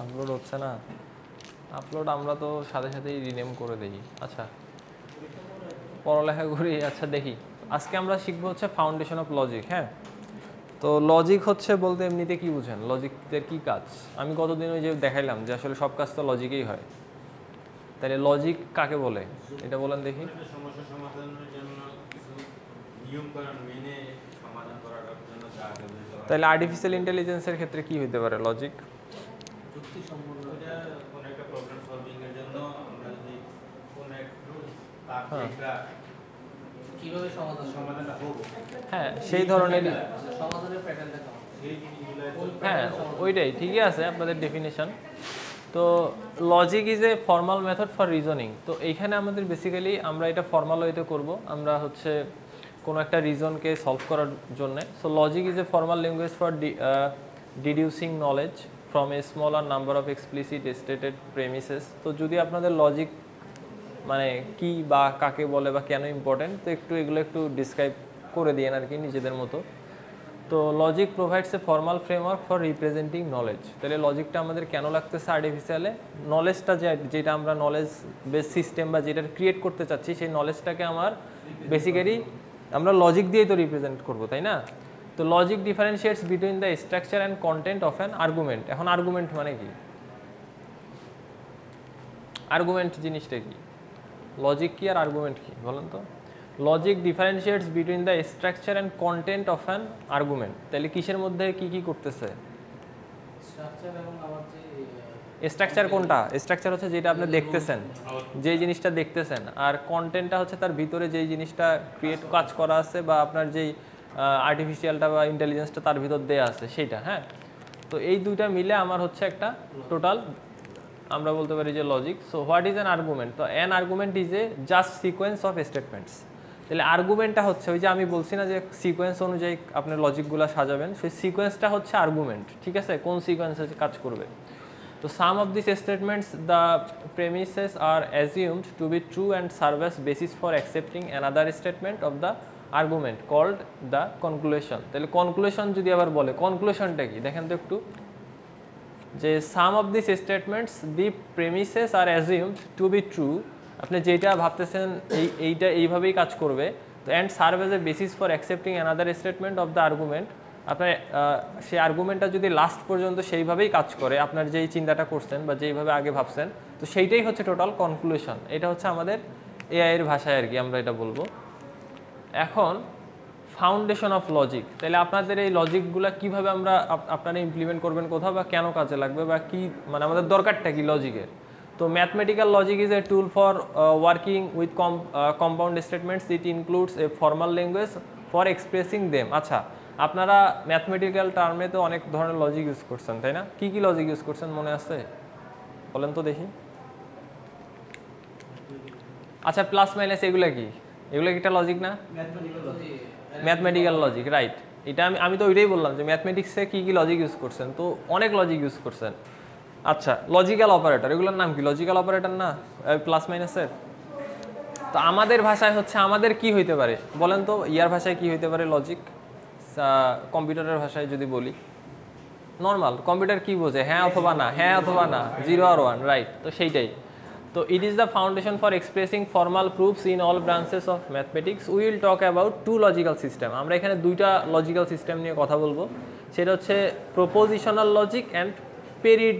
Upload হচ্ছে না upload আমরা তো সাথে সাথেই রিনেম করে দিই আচ্ছা পড়ালেখা করি আচ্ছা দেখি আজকে আমরা শিখবো হচ্ছে ফাউন্ডেশন অফ লজিক হ্যাঁ তো লজিক হচ্ছে বলতে এমনিতে কি বুঝেন লজিকের কি কাজ আমি গতদিন ওই যে দেখাইলাম যে আসলে সব কাজ তো লজিকেই হয় তাহলে লজিক কাকে বলে এটা বলেন দেখি সমস্যা সমাধানের জন্য তাহলে আর্টিফিশিয়াল ইন্টেলিজেন্সের ক্ষেত্রে কি হইতে পারে লজিক হ্যাঁ।, হ্যাঁ সেই ধরনের হ্যাঁ ওইটাই ঠিকই আছে আপনাদের ডেফিনেশন তো logic is a formal method for reasoning তো এইখানে আমাদের বেসিক্যালি আমরা এটা ফর্মাল ওয়েতে করবো আমরা হচ্ছে কোনো একটা রিজনকে সলভ করার জন্যে so logic is a formal language for deducing knowledge from a smaller number of explicit stated premises তো যদি আপনাদের লজিক মানে কি বা কাকে বলে বা কেন ইম্পর্টেন্ট তো একটু এগুলো একটু ডিসক্রাইব করে দিয়েন আর কি নিজেদের মতো তো logic provides a formal framework for representing knowledge তাহলে লজিকটা আমাদের কেন লাগতেছে আর্টিফিশিয়ালে নলেজটা যে যেটা আমরা নলেজ বেস সিস্টেম বা যেটা ক্রিয়েট করতে চাচ্ছি সেই নলেজটাকে আমার বেসিক্যালি আমরা লজিক দিয়েই তো রিপ্রেজেন্ট করবো তাই না তো logic differentiates between the structure and content of an argument এখন আর্গুমেন্ট মানে কি আর্গুমেন্ট জিনিসটা কি লজিক কি আর আর্গুমেন্ট কি বলেন তো logic differentiates between the structure and content of an argument তাহলে কিসের মধ্যে কি কি করতেছে স্ট্রাকচার এবং স্ট্রাকচার কোনটা স্ট্রাকচার হচ্ছে যেটা আপনি দেখতেছেন যে জিনিসটা দেখতেছেন আর কন্টেন্টটা হচ্ছে তার ভিতরে যেই জিনিসটা ক্রিয়েট কাজ করা আছে বা আপনার যেই আর্টিফিশিয়ালটা বা ইন্টেলিজেন্সটা তার ভিতর দেয়া আছে সেইটা হ্যাঁ তো এই দুইটা মিলে আমার হচ্ছে একটা টোটাল আমরা বলতে পারি যে logic so what is an argument তো an argument is a just sequence of statements তাহলে আর্গুমেন্টটা হচ্ছে ওই যে আমি বলছি না যে সিকোয়েন্স অনুযায়ী আপনি লজিকগুলো সাজাবেন সেই সিকোয়েন্সটা হচ্ছে আর্গুমেন্ট ঠিক আছে কোন সিকোয়েন্সে কাজ করবে So some of these statements the premises are assumed to be true and serve as basis for accepting another statement of the argument called the conclusion. তাহলে conclusion যদি আবার বলে conclusion টা কি দেখেন তো একটু যে some of this statements the premises are assumed to be true আপনি যেটা ভাবতেছেন এই এইটা এইভাবেই কাজ করবে তো and serve as a basis for accepting another statement of the argument আপনার সেই আর্গুমেন্টটা যদি লাস্ট পর্যন্ত সেইভাবেই কাজ করে আপনার যেই চিন্তাটা করছেন বা যেইভাবে আগে ভাবছেন তো সেইটাই হচ্ছে টোটাল কনক্লুশন এটা হচ্ছে আমাদের এআইয়ের ভাষায় আর কি আমরা এটা বলবো এখন ফাউন্ডেশন অফ লজিক তাহলে আপনাদের এই লজিকগুলো কিভাবে আমরা আপনারা ইমপ্লিমেন্ট করবেন কোথাও বা কেন কাজে লাগবে বা কি মানে আমাদের দরকারটা কি লজিকের তো mathematical logic is a tool for working with compound statements it includes a formal language for expressing them আচ্ছা আপনারা ম্যাথমেটিক্যাল টার্মে তো অনেক ধরনের লজিক ইউজ করছেন তাই না কি কি লজিক ইউজ করছেন মনে আছে বলেন তো দেখি আচ্ছা প্লাস মাইনাস এগুলা কি এগুলো একটা লজিক না ম্যাথমেটিক্যাল লজিক রাইট এটা আমি আমি তো ওইটাই বললাম যে ম্যাথমেটিক্সে কী কী লজিক ইউজ করছেন তো অনেক লজিক ইউজ করছেন আচ্ছা লজিক্যাল অপারেটর এগুলোর নাম কি লজিক্যাল অপারেটর না প্লাস মাইনাসের তো আমাদের ভাষায় হচ্ছে আমাদের কি হইতে পারে বলেন তো ইয়ার ভাষায় কি হইতে পারে লজিক কম্পিউটারের ভাষায় যদি বলি নর্মাল কম্পিউটার কি বোঝে হ্যাঁ অথবা না হ্যাঁ অথবা না জিরো আর ওয়ান রাইট তো সেইটাই তো it is the foundation for expressing formal proofs in all branches of mathematics will talk about two logical system আমরা এখানে দুইটা লজিক্যাল সিস্টেম নিয়ে কথা বলবো সেটা হচ্ছে প্রপোজিশনাল লজিক অ্যান্ড পেরিড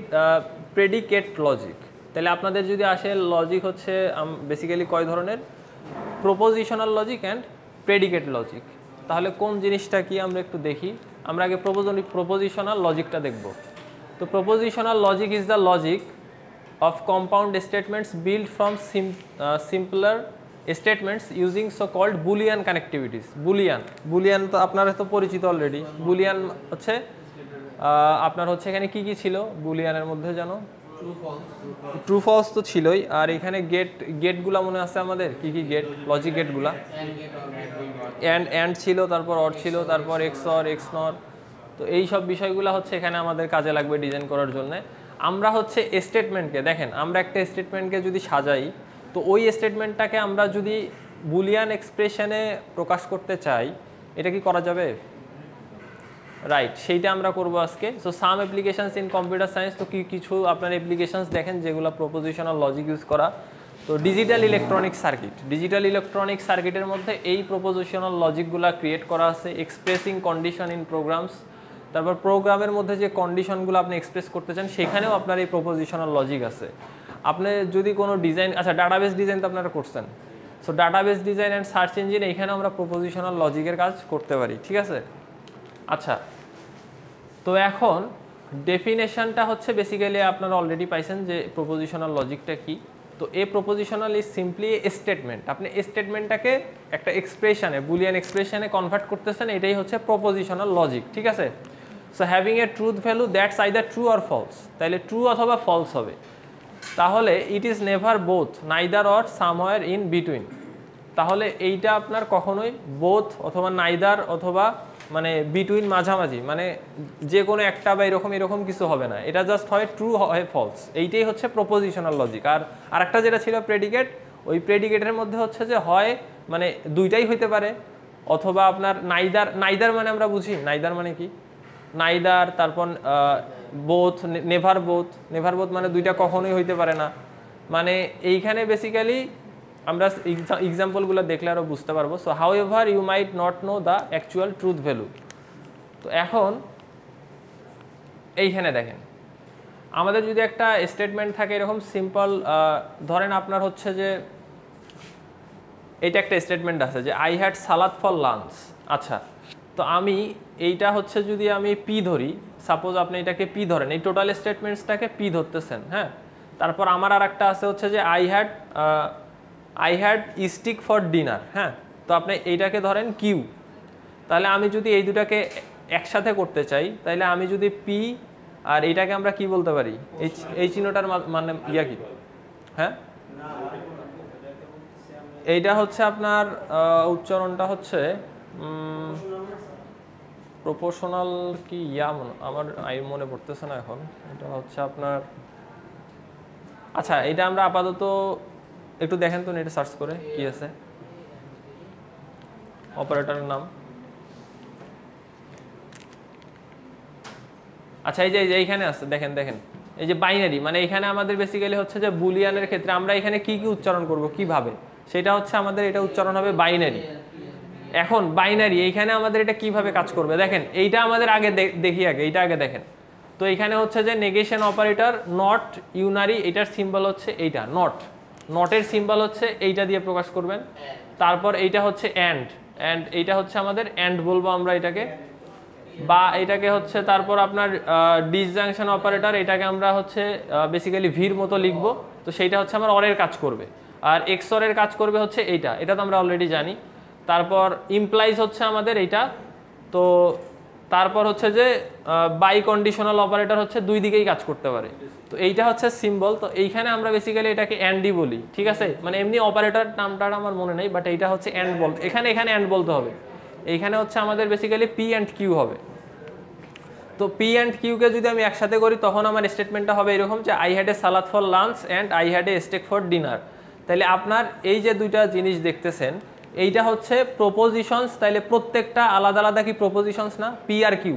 প্রেডিকেট লজিক তাহলে আপনাদের যদি আসে লজিক হচ্ছে বেসিক্যালি কয় ধরনের propositional logic and predicate logic তাহলে কোন জিনিসটা কি আমরা একটু দেখি আমরা আগে প্রপোজিশনাল লজিকটা দেখব তো propositional logic is the logic of compound statements build from simpler statements using so called Boolean connectivities Boolean Boolean তো আপনারা তো পরিচিত অলরেডি বুলিয়ান হচ্ছে আপনার হচ্ছে এখানে কি কি ছিল বুলিয়ানের মধ্যে জানো ট্রু ফলস তো ছিলই আর এখানে গেট গেটগুলা মনে আছে আমাদের কি কি গেট লজিক গেটগুলা অ্যান্ড অ্যান্ড ছিল তারপর অর ছিল তারপর এক্স অর এক্স নর তো এই সব বিষয়গুলো হচ্ছে এখানে আমাদের কাজে লাগবে ডিজাইন করার জন্য আমরা হচ্ছে স্টেটমেন্টকে দেখেন আমরা একটা স্টেটমেন্টকে যদি সাজাই তো ওই স্টেটমেন্টটাকে আমরা যদি বুলিয়ান এক্সপ্রেশনে প্রকাশ করতে চাই এটা কি করা যাবে রাইট সেইটা আমরা করব আজকে so some applications in computer science তো কি কিছু আপনার অ্যাপ্লিকেশানস দেখেন যেগুলো প্রপোজিশনাল লজিক ইউজ করা তো digital electronic circuit digital electronic সার্কিটের মধ্যে এই প্রপোজিশনাল লজিকগুলো ক্রিয়েট করা আছে এক্সপ্রেসিং কন্ডিশন ইন প্রোগ্রামস তারপর প্রোগ্রামের মধ্যে যে কন্ডিশনগুলো আপনি এক্সপ্রেস করতে চান সেখানেও আপনার এই প্রপোজিশনাল লজিক আছে আপনি যদি কোনো ডিজাইন আচ্ছা ডাটাবেস ডিজাইন তো আপনারা করছেন so database design and search engine এইখানেও আমরা প্রপোজিশনাল লজিকের কাজ করতে পারি ঠিক আছে আচ্ছা তো এখন ডেফিনেশনটা হচ্ছে বেসিক্যালি আপনারা অলরেডি পাইছেন যে প্রপোজিশনাল লজিকটা কী তো a propositional is simply statement আপনি স্টেটমেন্টটাকে একটা এক্সপ্রেশনে বুলিয়ান এক্সপ্রেশনে কনভার্ট করতেছেন এটাই হচ্ছে প্রপোজিশনাল লজিক ঠিক আছে so having a truth value that's I the true আর ফলস তাহলে ট্রু অথবা ফলস হবে তাহলে it is never both neither or somewhere in between তাহলে এইটা আপনার কখনোই বোথ অথবা নাইদার অথবা মানে বিটুইন মাঝামাঝি মানে যে কোনো একটা বা এরকম এরকম কিছু হবে না এটা জাস্ট হয় ট্রু হয় ফলস এইটাই হচ্ছে প্রপোজিশনাল লজিক আর আরেকটা যেটা ছিল প্রেডিকেট ওই প্রেডিকেটের মধ্যে হচ্ছে যে হয় মানে দুইটাই হইতে পারে অথবা আপনার নাইদার নাইদার মানে আমরা বুঝি নাইদার মানে কি নাইদার তারপর both never both never both মানে দুইটা কখনোই হইতে পারে না মানে এইখানে বেসিক্যালি আমরা এক্সাম্পলগুলো দেখলে আরও বুঝতে পারবো so however you might not know the actual truth value তো এখন এইখানে দেখেন আমাদের যদি একটা স্টেটমেন্ট থাকে এরকম সিম্পল ধরেন আপনার হচ্ছে যে এটা একটা স্টেটমেন্ট আছে যে I had salad for lunch আচ্ছা তো আমি এইটা হচ্ছে যদি আমি পি ধরি সাপোজ আপনি এটাকে পি ধরেন এই টোটাল স্টেটমেন্টসটাকে পি ধরতেছেন হ্যাঁ তারপর আমার আর একটা আছে হচ্ছে যে I had I had steak for dinner হ্যাঁ তো আপনি এইটাকে ধরেন কিউ তাহলে আমি যদি এই দুটাকে একসাথে করতে চাই তাহলে আমি যদি পি আর এইটাকে আমরা কি বলতে পারি এই এই চিহ্নটার মানে ইয়া কি হ্যাঁ এইটা হচ্ছে আপনার উচ্চারণটা হচ্ছে প্রপোর্শনাল কি ইয়া আমার আই মনে পড়তেছে না এখন এটা হচ্ছে আপনার আচ্ছা এটা আমরা আপাতত একটু দেখেন তো নেটে সার্চ করে কি আছে অপারেটরের নাম আচ্ছা এই যে এই যে এইখানে আছে দেখেন দেখেন এই যে বাইনারি মানে এখানে আমাদের বেসিক্যালি হচ্ছে যে বুলিয়ানের ক্ষেত্রে আমরা এখানে কি কি উচ্চারণ করব কিভাবে সেটা হচ্ছে আমাদের এটা উচ্চারণ হবে বাইনারি এখন বাইনারি এইখানে আমাদের এটা কিভাবে কাজ করবে দেখেন এইটা আমাদের আগে দেখি আগে এইটা আগে দেখেন তো এখানে হচ্ছে যে নেগেশন অপারেটর নট ইউনারি এটার সিম্বল হচ্ছে এইটা নট নটের সিম্বল হচ্ছে এইটা দিয়ে প্রকাশ করবেন তারপর এইটা হচ্ছে অ্যান্ড অ্যান্ড এইটা হচ্ছে আমাদের অ্যান্ড বলবো আমরা এটাকে বা এটাকে হচ্ছে তারপর আপনার ডিসজাংশন অপারেটর এটাকে আমরা হচ্ছে বেসিক্যালি ভির মতো লিখব তো সেইটা হচ্ছে আমার অরের কাজ করবে আর এক্সরের কাজ করবে হচ্ছে এইটা এটা তো আমরা অলরেডি জানি তারপর ইমপ্লাইজ হচ্ছে আমাদের এইটা তো তারপর হচ্ছে যে বাই কন্ডিশনাল অপারেটর হচ্ছে দুই দিকেই কাজ করতে পারে তো এইটা হচ্ছে সিম্বল তো এইখানে আমরা বেসিক্যালি এটাকে অ্যান্ডি বলি ঠিক আছে মানে এমনি অপারেটর নামটা আমার মনে নেই বাট এইটা হচ্ছে অ্যান্ড বল এখানে এখানে অ্যান্ড বলতে হবে এইখানে হচ্ছে আমাদের বেসিক্যালি পি অ্যান্ড কিউ হবে তো পি অ্যান্ড কিউকে যদি আমি একসাথে করি তখন আমার স্টেটমেন্টটা হবে এরকম যে I had a salad for lunch and I had a steak for dinner তাহলে আপনার এই যে দুইটা জিনিস দেখতেছেন এইটা হচ্ছে প্রপোজিশনস তাইলে প্রত্যেকটা আলাদা আলাদা কি প্রপোজিশনস না পি আর কিউ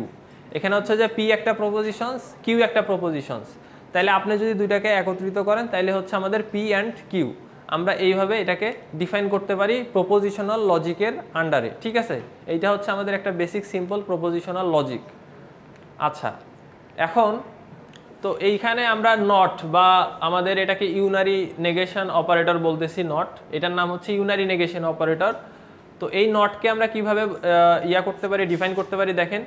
এখানে হচ্ছে যে পি একটা প্রপোজিশনস কিউ একটা প্রপোজিশনস তাইলে আপনি যদি দুইটাকে একত্রিত করেন তাইলে হচ্ছে আমাদের পি অ্যান্ড কিউ আমরা এইভাবে এটাকে ডিফাইন করতে পারি প্রপোজিশনাল লজিকের আন্ডারে ঠিক আছে এইটা হচ্ছে আমাদের একটা বেসিক সিম্পল প্রপোজিশনাল লজিক আচ্ছা এখন তো এইখানে আমরা নট বা আমাদের এটাকে ইউনারি নেগেশন অপারেটর বলতেছি নট এটার নাম হচ্ছে ইউনারি নেগেশন অপারেটর তো এই নটকে আমরা কিভাবে ইয়া করতে পারি ডিফাইন করতে পারি দেখেন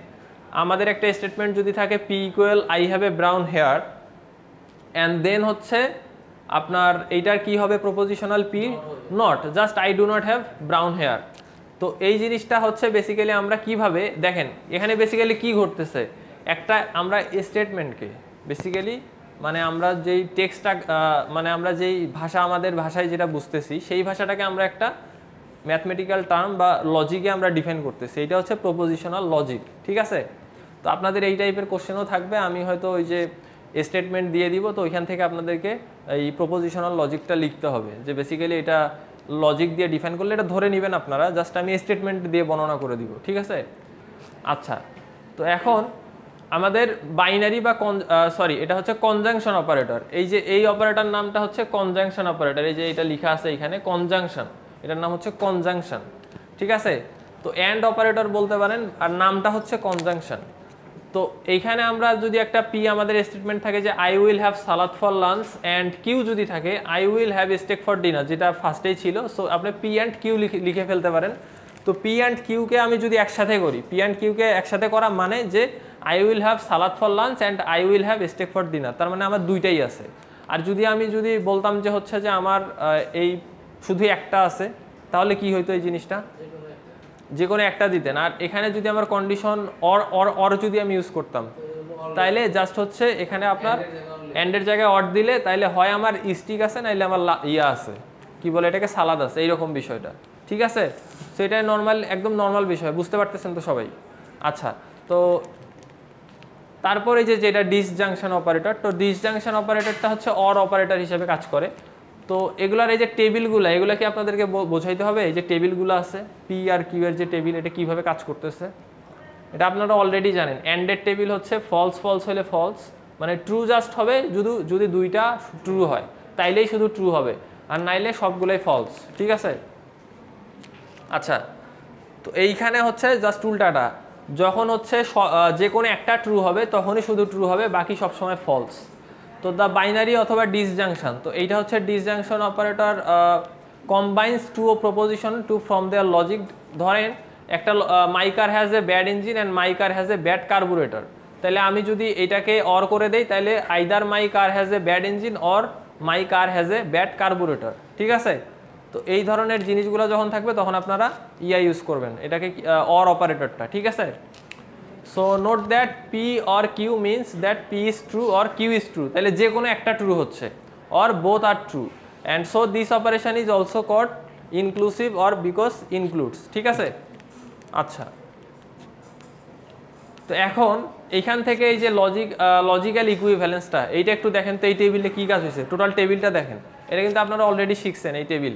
আমাদের একটা স্টেটমেন্ট যদি থাকে P equal I have a brown hair and then হচ্ছে আপনার এইটার কি হবে propositional P not just I do not have brown hair তো এই জিনিসটা হচ্ছে বেসিক্যালি আমরা কিভাবে দেখেন এখানে বেসিক্যালি কি ঘটতেছে একটা আমরা স্টেটমেন্টকে বেসিক্যালি মানে আমরা যেই টেক্সটটা মানে আমরা যেই ভাষা আমাদের ভাষায় যেটা বুঝতেছি সেই ভাষাটাকে আমরা একটা ম্যাথমেটিক্যাল টার্ম বা লজিকে আমরা ডিফেন্ড করতেছি এটা হচ্ছে প্রপোজিশনাল লজিক ঠিক আছে তো আপনাদের এই টাইপের কোশ্চেনও থাকবে আমি হয়তো ওই যে স্টেটমেন্ট দিয়ে দিব তো ওইখান থেকে আপনাদেরকে এই প্রপোজিশনাল লজিকটা লিখতে হবে যে বেসিক্যালি এটা লজিক দিয়ে ডিফাইন করলে এটা ধরে নেবেন আপনারা জাস্ট আমি স্টেটমেন্ট দিয়ে বর্ণনা করে দিব ঠিক আছে আচ্ছা তো এখন আমাদের বাইনারি বা সরি এটা হচ্ছে কনজাংশন অপারেটর এই যে এই অপারেটর নামটা হচ্ছে কনজাংশন অপারেটর এই যে এটা লিখা আছে এখানে কনজাংশন এটার নাম হচ্ছে কনজাংশন ঠিক আছে তো অ্যান্ড অপারেটর বলতে পারেন আর নামটা হচ্ছে কনজাংশন তো এইখানে আমরা যদি একটা পি আমাদের স্টেটমেন্ট থাকে যে I will have salad for lunch and Q যদি থাকে I will have steak for dinner যেটা ফার্স্টেই ছিল সো আপনি পি অ্যান্ড কিউ লিখে ফেলতে পারেন তো পি অ্যান্ড কিউকে আমি যদি একসাথে করি পি অ্যান্ড কিউকে একসাথে করা মানে যে I will have salad for lunch and I will have steak for dinner তার মানে আমার দুইটাই আছে আর যদি আমি যদি বলতাম যে হচ্ছে যে আমার এই শুধু একটা আছে তাহলে কি হইতো এই জিনিসটা যে কোনো একটা দিতেন আর এখানে যদি আমার কন্ডিশন অর অর অর যদি আমি ইউজ করতাম তাইলে জাস্ট হচ্ছে এখানে আপনার অ্যান্ডের জায়গায় অর দিলে তাইলে হয় আমার স্টিক আছে নাইলে আমার ইয়া আছে কি বলে এটাকে সালাদ আছে এইরকম বিষয়টা ঠিক আছে সেটাই নর্মাল একদম নর্মাল বিষয় বুঝতে পারতেছেন তো সবাই আচ্ছা তো তারপরে যে যেটা ডিসজাংশন অপারেটর তো ডিসজাংশন অপারেটরটা হচ্ছে অর অপারেটর হিসেবে কাজ করে তো এগুলার এই যে টেবিলগুলো এগুলো কি আপনাদেরকে বোঝাইতে হবে এই যে টেবিলগুলো আছে পি আর কিউ এর যে টেবিল এটা কিভাবে কাজ করতেছে এটা আপনারা অলরেডি জানেন অ্যান্ডেড টেবিল হচ্ছে ফলস ফলস হলে ফলস মানে ট্রু জাস্ট হবে যদি যদি দুইটা ট্রু হয় তাইলেই শুধু ট্রু হবে আর নাইলে সবগুলোই ফলস ঠিক আছে আচ্ছা তো এইখানে হচ্ছে জাস্ট উল্টাটা যখন হচ্ছে যে কোনো একটা ট্রু হবে তখনই শুধু ট্রু হবে বাকি সবসময় ফলস তো দ্য বাইনারি অথবা ডিসজাংশন তো এইটা হচ্ছে ডিসজাংশন অপারেটর কম্বাইন্স টু ও proposition to from their logic ধরেন একটা my car has a bad engine and my car has a bad carburetor তাহলে আমি যদি এটাকে অর করে দেই তাহলে either my car has a bad engine or my car has a bad carburetor ঠিক আছে তো এই ধরনের জিনিসগুলো যখন থাকবে তখন আপনারা ইয়া e ইউজ করবেন এটাকে অর অপারেটরটা ঠিক আছে so note that p or q means that p is true or q is true তাহলে যে কোনো একটা ট্রু হচ্ছে or both are true and so this operation is also called inclusive or because includes ঠিক আছে আচ্ছা তো এখন এইখান থেকে এই যে লজিক লজিক্যাল ইকুইভ্যালেন্সটা এইটা একটু দেখেন তো এই টেবিলে কী কাজ হয়েছে টোটাল টেবিলটা দেখেন এটা কিন্তু আপনারা অলরেডি শিখছেন এই টেবিল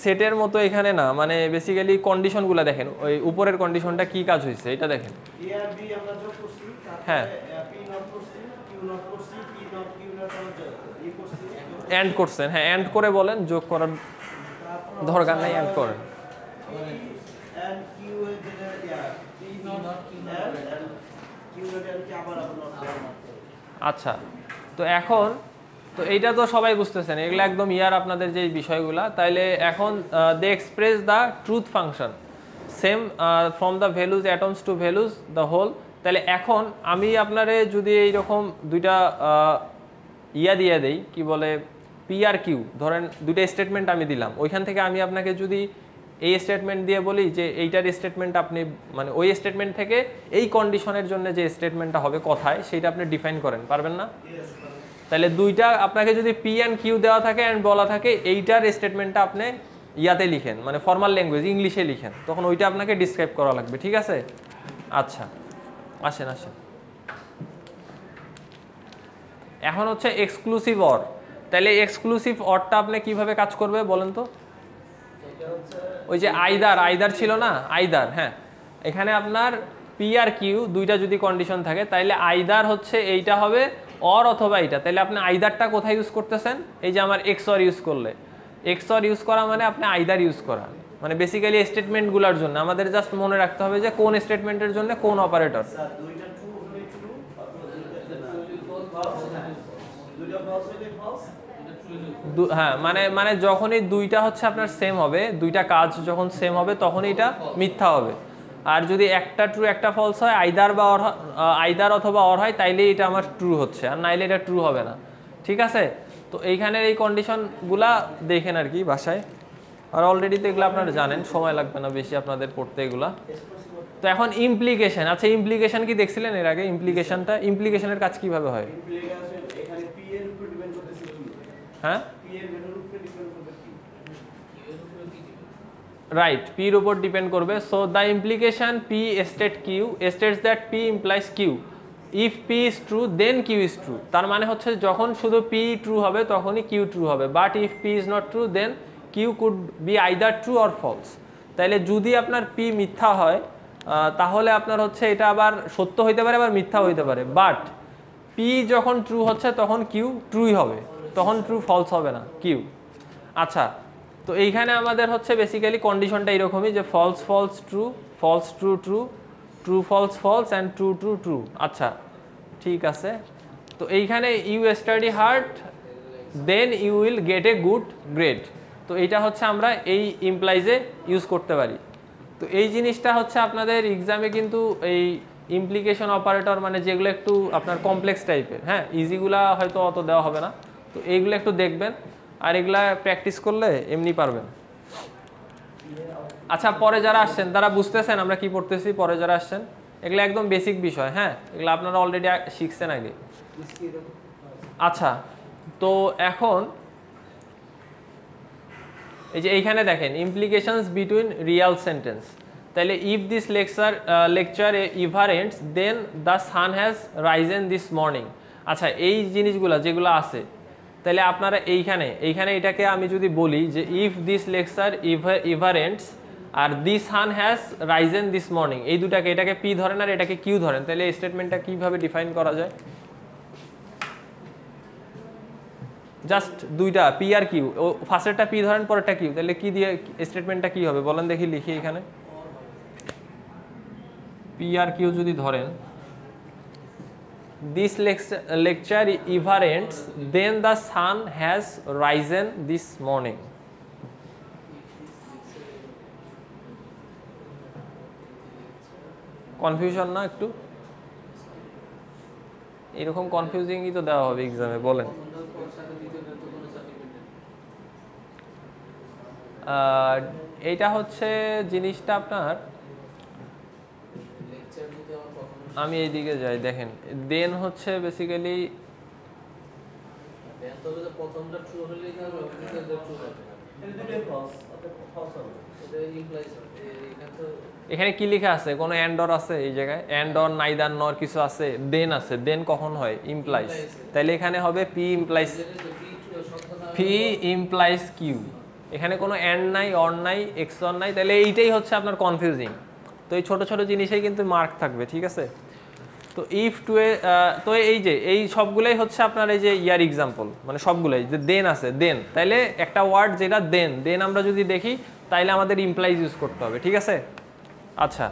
সেটের মতো এখানে না মানে বেসিক্যালি কন্ডিশনগুলো দেখেন ওই উপরের কন্ডিশনটা কি কাজ হয়েছে এটা দেখেন হ্যাঁ অ্যান্ড করছেন হ্যাঁ অ্যান্ড করে বলেন যোগ করার দরকার নাই অ্যান্ড করেন আচ্ছা তো এখন তো এইটা তো সবাই বুঝতেছেন এগুলো একদম ইয়ার আপনাদের যে বিষয়গুলা তাইলে এখন they express the truth function same from the values atoms to values the whole তাহলে এখন আমি আপনারে যদি এইরকম দুইটা ইয়া দিয়ে দেই কি বলে পি আর কিউ ধরেন দুইটা স্টেটমেন্ট আমি দিলাম ওইখান থেকে আমি আপনাকে যদি এই স্টেটমেন্ট দিয়ে বলি যে এইটার স্টেটমেন্ট আপনি মানে ওই স্টেটমেন্ট থেকে এই কন্ডিশনের জন্য যে স্টেটমেন্টটা হবে কথায় সেইটা আপনি ডিফাইন করেন পারবেন না তাহলে দুইটা আপনাকে যদি পি অ্যান্ড কিউ দেওয়া থাকে অ্যান্ড বলা থাকে এইটার স্টেটমেন্টটা আপনি ইয়াতে লিখেন মানে ফর্মাল ল্যাঙ্গুয়েজ ইংলিশে লিখেন তখন ওইটা আপনাকে ডিসক্রাইব করা লাগবে ঠিক আছে আচ্ছা আসেন আসেন এখন হচ্ছে এক্সক্লুসিভ অর তাহলে এক্সক্লুসিভ অরটা আপনি কিভাবে কাজ করবে বলেন তো ওই যে আইদার আইদার ছিল না আইদার হ্যাঁ এখানে আপনার পি আর কিউ দুইটা যদি কন্ডিশন থাকে তাইলে আইদার হচ্ছে এইটা হবে অর অথবা এটা তাহলে আপনি আইদারটা কোথায় ইউজ করতেছেন এই যে আমার এক্স অর ইউজ করলে এক্স অর ইউজ করা মানে আপনি আইদার ইউজ করা মানে বেসিক্যালি স্টেটমেন্টগুলোর জন্য আমাদের জাস্ট মনে রাখতে হবে যে কোন স্টেটমেন্টের জন্য কোন অপারেটর আচ্ছা, হ্যাঁ, হ্যাঁ মানে মানে যখনই দুইটা হচ্ছে আপনার সেম হবে দুইটা কাজ যখন সেম হবে তখন এটা মিথ্যা হবে আর যদি একটা ট্রু একটা ফলস হয় আইদার বা অর আইদার অথবা অর হয় তাইলে এটা আমার ট্রু হচ্ছে আর নাইলে এটা ট্রু হবে না ঠিক আছে তো এইখানের এই কন্ডিশনগুলা দেখেন আর কি বাসায় আর অলরেডি তো এগুলো আপনারা জানেন সময় লাগবে না বেশি আপনাদের পড়তে এগুলা তো এখন ইমপ্লিকেশন আচ্ছা ইমপ্লিকেশন কি দেখছিলেন এর আগে ইমপ্লিকেশানটা ইমপ্লিকেশনের কাজ কিভাবে হয় হ্যাঁ রাইট পির উপর ডিপেন্ড করবে so the implication p state q states that p implies q if p is true then q is true তার মানে হচ্ছে যখন শুধু পি ট্রু হবে তখনই কিউ ট্রু হবে but if p is not true then q could be either true or false তাইলে যদি আপনার পি মিথ্যা হয় তাহলে আপনার হচ্ছে এটা আবার সত্য হইতে পারে আবার মিথ্যা হইতে পারে বাট পি যখন ট্রু হচ্ছে তখন কিউ ট্রুই হবে তখন ট্রু ফলস হবে না কিউ আচ্ছা তো এইখানে আমাদের হচ্ছে বেসিক্যালি কন্ডিশনটা এরকমই যে false false true false true true true false false and true true true আচ্ছা ঠিক আছে তো এইখানে you study hard then you will get a good grade তো এইটা হচ্ছে আমরা এই ইমপ্লাইজে ইউজ করতে পারি তো এই জিনিসটা হচ্ছে আপনাদের এক্সামে কিন্তু এই ইমপ্লিকেশন অপারেটর মানে যেগুলো একটু আপনার কমপ্লেক্স টাইপের হ্যাঁ ইজিগুলা হয়তো অত দেওয়া হবে না তো এইগুলো একটু দেখবেন আর এগুলা প্র্যাকটিস করলে এমনি পারবেন আচ্ছা পরে যারা আসছেন তারা বুঝতেছেন আমরা কি পড়তেছি পরে যারা আসছেন এগুলো একদম বেসিক বিষয় হ্যাঁ এগুলো আপনারা অলরেডি শিখছেন আগে আচ্ছা তো এখন এই যে এইখানে দেখেন ইমপ্লিকেশনস বিটুইন রিয়াল সেন্টেন্স তাহলে if this lecture lecture ever ends then the sun has risen this morning আচ্ছা এই জিনিসগুলা যেগুলো আছে তাহলে আপনারা এইখানে এইখানে এটাকে আমি যদি বলি যে ইফ দিস লেকচার ইভারেন্টস আর the sun has risen this morning এই দুটাকে এটাকে পি ধরেন আর এটাকে কিউ ধরেন তাহলে এই স্টেটমেন্টটা কীভাবে ডিফাইন করা যায় জাস্ট দুইটা পি আর কিউ ও ফার্স্টেরটা পি ধরেন পরেরটা কিউ তাহলে কি দিয়ে স্টেটমেন্টটা কি হবে বলেন দেখি লিখি এখানে পি আর কিউ যদি ধরেন this lecture, ever ends then the sun has risen this morning confusion না একটু এরকম কনফিউজিংই তো দেওয়া হবে এক্সামে বলেন এইটা হচ্ছে জিনিসটা আপনার আমি এইদিকে যাই দেখেন দেন হচ্ছে বেসিক্যালি এখানে কি লেখা আছে কোনো অ্যান্ডর আছে এই জায়গায় অ্যান্ডর নাইদার নর কিছু আছে দেন আছে দেন কখন হয় ইমপ্লাইস তাইলে এখানে হবে p implies p implies q এখানে কোনো অ্যান্ড নাই অর নাই এক্স অর নাই তাহলে এইটাই হচ্ছে আপনার কনফিউজিং তো এই ছোট ছোট জিনিসেই কিন্তু মার্ক থাকবে ঠিক আছে তো ইফ টু এ তো এই যে এই সবগুলোই হচ্ছে আপনার এই যে ইয়ার এক্সাম্পল মানে সবগুলোই যে দেন আছে দেন তাইলে একটা ওয়ার্ড যেটা দেন দেন আমরা যদি দেখি তাইলে আমাদের ইমপ্লাইজ ইউজ করতে হবে ঠিক আছে আচ্ছা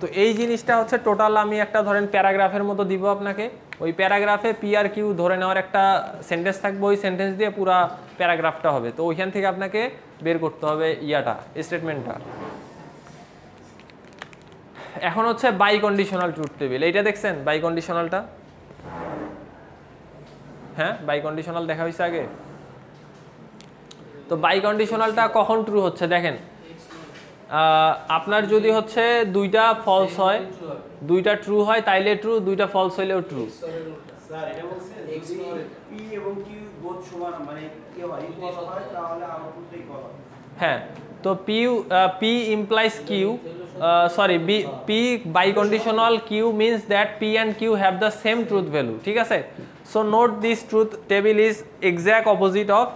তো এই জিনিসটা হচ্ছে টোটাল আমি একটা ধরেন প্যারাগ্রাফের মতো দিব আপনাকে ওই প্যারাগ্রাফে পি আর কিউ ধরে নেওয়ার একটা সেন্টেন্স থাকবে ওই সেন্টেন্স দিয়ে পুরা প্যারাগ্রাফটা হবে তো ওইখান থেকে আপনাকে বের করতে হবে ইয়াটা স্টেটমেন্টটা এখন হচ্ছে বাই কন্ডিশনাল ট্রুথ টেবিল এইটা দেখছেন বাই কন্ডিশনালটা হ্যাঁ বাই কন্ডিশনাল দেখা হয়েছে আগে তো বাই কন্ডিশনালটা কখন ট্রু হচ্ছে দেখেন আপনার যদি হচ্ছে দুইটা ফলস হয় দুইটা ট্রু হয় তাইলে ট্রু দুইটা ফলস হইলেও ট্রু মানে হ্যাঁ তো p p implies q sorry b p biconditional q means that p and q have the same truth value ঠিক আছে so note this truth table is exact opposite of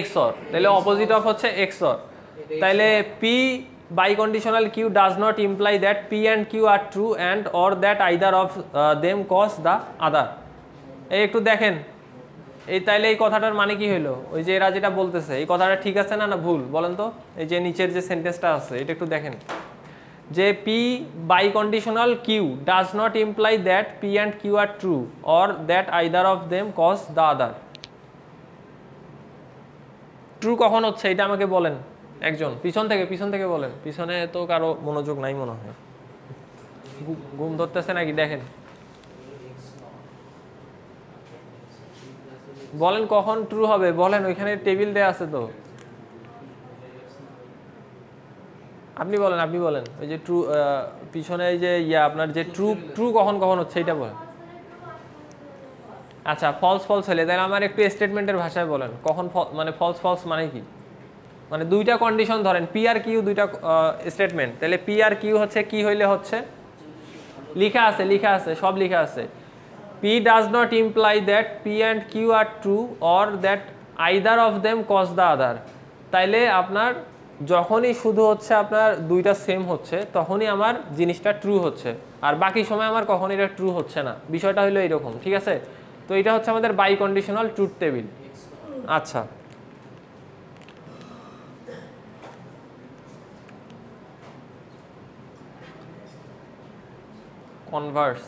XOR তাহলে opposite of হচ্ছে XOR তাহলে p biconditional q does not imply that p and q are true and or that either of them cause the other এই একটু দেখেন এই তাইলে এই কথাটার মানে কি হইলো ওই যে এরা যেটা বলতেছে এই কথাটা ঠিক আছে না না ভুল বলেন তো এই যে নিচের যে সেন্টেন্সটা আছে এটা একটু দেখেন যে p biconditional q does not imply that p and q are true or that either of them cause the other true কখন হচ্ছে এটা আমাকে বলেন একজন পিছন থেকে পিছন থেকে বলেন পিছনে তো কারো মনোযোগ নাই মনে হয় ঘুম ধরতেছে নাকি দেখেন বলেন কখন ট্রু হবে বলেন ওইখানে টেবিল দেয়া আছে তো আপনি বলেন আপনি বলেন ওই যে ট্রু পিছনে যে ইয়া আপনার যে ট্রু ট্রু কখন কখন হচ্ছে এটা বলেন আচ্ছা ফলস ফলস হলে তাহলে আমার একটু স্টেটমেন্টের ভাষায় বলেন কখন মানে ফলস ফলস মানে কি মানে দুইটা কন্ডিশন ধরেন পি আর কিউ দুইটা স্টেটমেন্ট তাহলে পি আর কিউ হচ্ছে কি হইলে হচ্ছে লিখা আছে লিখা আছে সব লিখা আছে P does not imply that P and Q are true or that either of them cause the other তাইলে আপনার যখনই শুধু হচ্ছে আপনার দুইটা সেম হচ্ছে তখনই আমার জিনিসটা ট্রু হচ্ছে আর বাকি সময় আমার কখনো এটা ট্রু হচ্ছে না বিষয়টা হলো এইরকম ঠিক আছে তো এটা হচ্ছে আমাদের বাই কন্ডিশনাল ট্রুথ টেবিল আচ্ছা কনভার্স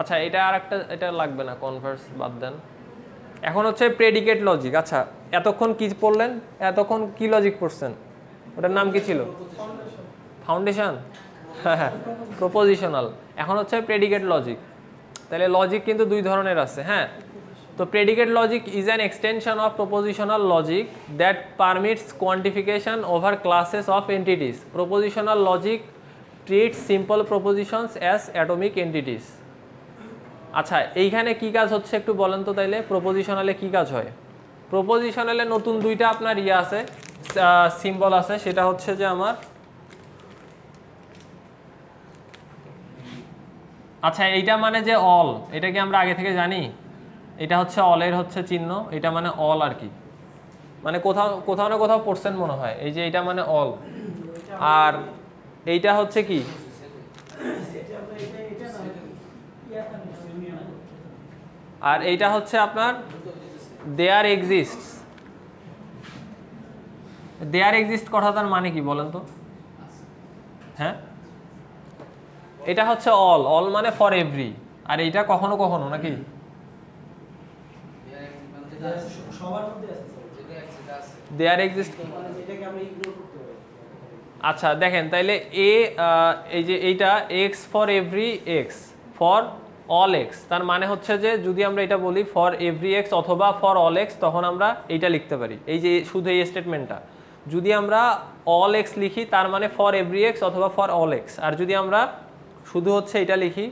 আচ্ছা এটা আর একটা এটা লাগবে না কনভার্স বাদ দেন এখন হচ্ছে প্রেডিকেট লজিক আচ্ছা এতক্ষণ কি পড়লেন এতক্ষণ কি লজিক পড়ছেন ওটার নাম কি ছিল ফাউন্ডেশন হ্যাঁ হ্যাঁ প্রপোজিশনাল এখন হচ্ছে প্রেডিকেট লজিক তাহলে লজিক কিন্তু দুই ধরনের আছে হ্যাঁ তো predicate logic is an extension of propositional logic that permits quantification over classes of entities propositional logic treat simple propositions as atomic entities আচ্ছা এইখানে কি কাজ হচ্ছে একটু বলেন তো তাইলে প্রপোজিশনালে কি কাজ হয় প্রপোজিশনালে নতুন দুইটা আপনার ইয়ে আছে সিম্বল আছে সেটা হচ্ছে যে আমার আচ্ছা এইটা মানে যে অল এটা কি আমরা আগে থেকে জানি এটা হচ্ছে অলের হচ্ছে চিহ্ন এটা মানে অল আর কি মানে কোথাও কোথাও না কোথাও পড়ছেন মনে হয় এই যে এটা মানে অল আর এইটা হচ্ছে কি আর এইটা হচ্ছে আপনার দেয়ার এক্সিস্ট দেয়ার এক্সিস্ট কথাটার মানে কি বলেন তো হ্যাঁ এটা হচ্ছে অল অল মানে ফর এভরি আর এইটা কখনো কখনো নাকি দেয়ার এক্সিস্ট আচ্ছা দেখেন তাইলে এ এই যে এইটা x for every x for all x তার মানে হচ্ছে যে যদি আমরা এটা বলি ফর এভরি এক্স অথবা ফর অল এক্স তখন আমরা এইটা লিখতে পারি এই যে শুধু এই স্টেটমেন্টটা যদি আমরা অল এক্স লিখি তার মানে ফর এভরি এক্স অথবা ফর অল এক্স আর যদি আমরা শুধু হচ্ছে এটা লিখি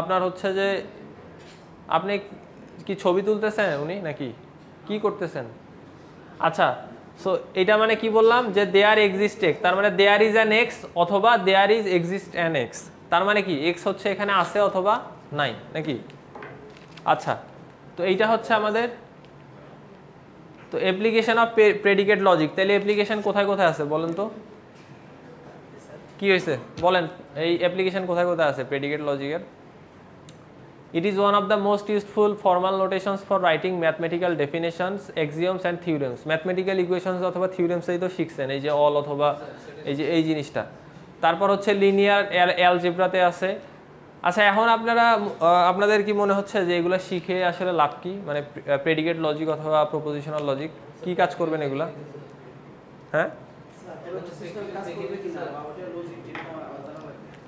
আপনার হচ্ছে যে আপনি কি ছবি তুলতেছেন উনি নাকি কি করতেছেন আচ্ছা সো এটা মানে কি বললাম যে দেয়ার এক্সিস্ট এক্স তার মানে দেয়ার ইজ অ্যান এক্স অথবা there is exist an x তার মানে কি এক্স হচ্ছে এখানে আছে অথবা নাই নাকি আচ্ছা তো এইটা হচ্ছে আমাদের তো অ্যাপ্লিকেশান অফ প্রেডিকেট লজিক তাহলে অ্যাপ্লিকেশান কোথায় কোথায় আছে বলেন তো কি হয়েছে বলেন এই অ্যাপ্লিকেশান কোথায় কোথায় আছে প্রেডিকেট লজিকের it is one of the most useful formal notations for writing mathematical definitions axioms and theorems. Mathematical equations অথবা theorems এই তো শিখছেন এই যে অল অথবা এই যে এই জিনিসটা তারপর হচ্ছে লিনিয়ার অ্যাল অ্যালজেব্রাতে আছে আচ্ছা এখন আপনারা আপনাদের কি মনে হচ্ছে যে এগুলো শিখে আসলে লাভ কি মানে প্রেডিকেট লজিক অথবা প্রপোজিশনাল লজিক কি কাজ করবেন এগুলা হ্যাঁ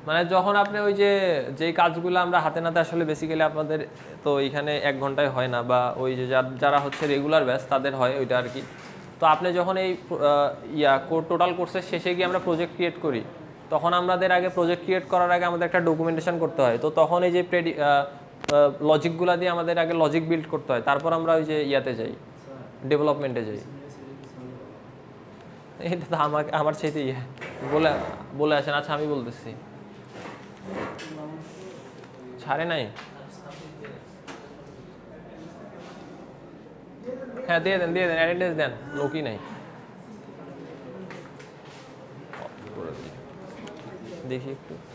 মানে যখন আপনি ওই যে যেই কাজগুলো আমরা হাতে নাতে আসলে বেসিক্যালি আপনাদের তো এইখানে এক ঘন্টায় হয় না বা ওই যে যারা হচ্ছে রেগুলার ব্যাস তাদের হয় ওইটা আর কি তো আপনি যখন এই ইয়া টোটাল কোর্সের শেষে গিয়ে আমরা প্রজেক্ট ক্রিয়েট করি তখন আমাদের আগে প্রজেক্ট ক্রিয়েট করার আগে আমাদের একটা ডকুমেন্টেশন করতে হয় তো তখন এই যে প্রেডি লজিকগুলো দিয়ে আমাদের আগে লজিক বিল্ড করতে হয় তারপর আমরা ওই যে ইয়াতে যাই ডেভেলপমেন্টে যাই এটা তো আমাকে আমার সেই ইয়ে বলে বলে আসেন আচ্ছা আমি বলতেছি ছাড়ে নাই হ্যাঁ দিয়ে দেন দিয়ে দেন অ্যাটেন্ডেন্স দেন লোকই নাই देखिए एक तो।